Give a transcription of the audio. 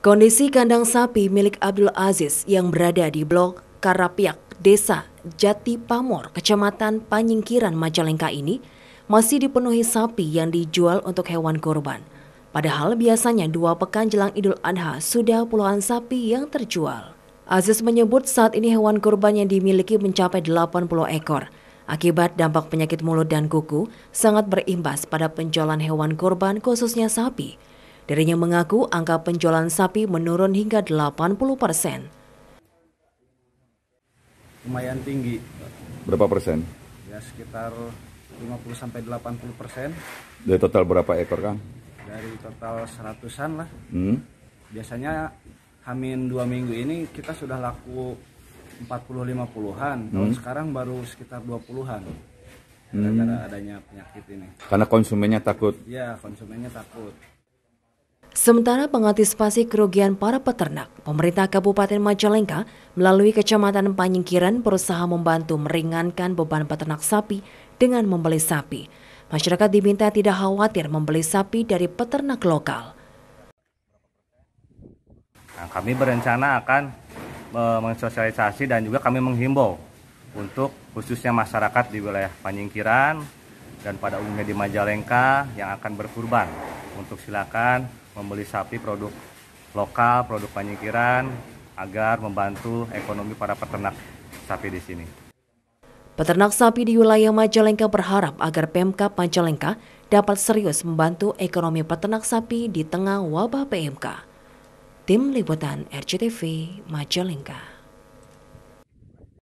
Kondisi kandang sapi milik Abdul Aziz yang berada di blok Karapiak, Desa Jati Pamor, Kecamatan Panyingkiran, Majalengka ini masih dipenuhi sapi yang dijual untuk hewan korban. Padahal biasanya dua pekan jelang Idul Adha sudah puluhan sapi yang terjual. Aziz menyebut saat ini hewan kurban yang dimiliki mencapai 80 ekor. Akibat dampak penyakit mulut dan kuku sangat berimbas pada penjualan hewan kurban khususnya sapi. Dirinya mengaku angka penjualan sapi menurun hingga 80 persen. Lumayan tinggi. Berapa persen? Ya sekitar 50 sampai 80 persen. Dari total berapa ekor kan? Dari total seratusan lah. Hmm. Biasanya Hamin dua minggu ini kita sudah laku 40-50an. Hmm. Tahun sekarang baru sekitar 20-an Karena hmm. adanya penyakit ini. Karena konsumennya takut. Ya konsumennya takut. Sementara mengantisipasi kerugian para peternak, pemerintah Kabupaten Majalengka melalui Kecamatan Panyingkiran berusaha membantu meringankan beban peternak sapi dengan membeli sapi. Masyarakat diminta tidak khawatir membeli sapi dari peternak lokal. Nah, kami berencana akan e, mensosialisasi dan juga kami menghimbau untuk khususnya masyarakat di wilayah Panyingkiran dan pada umumnya di Majalengka yang akan berkurban untuk silakan membeli sapi produk lokal, produk panyikiran agar membantu ekonomi para peternak sapi di sini. Peternak sapi di wilayah Majalengka berharap agar PMK Majalengka dapat serius membantu ekonomi peternak sapi di tengah wabah PMK. Tim Liputan RCTV Majalengka.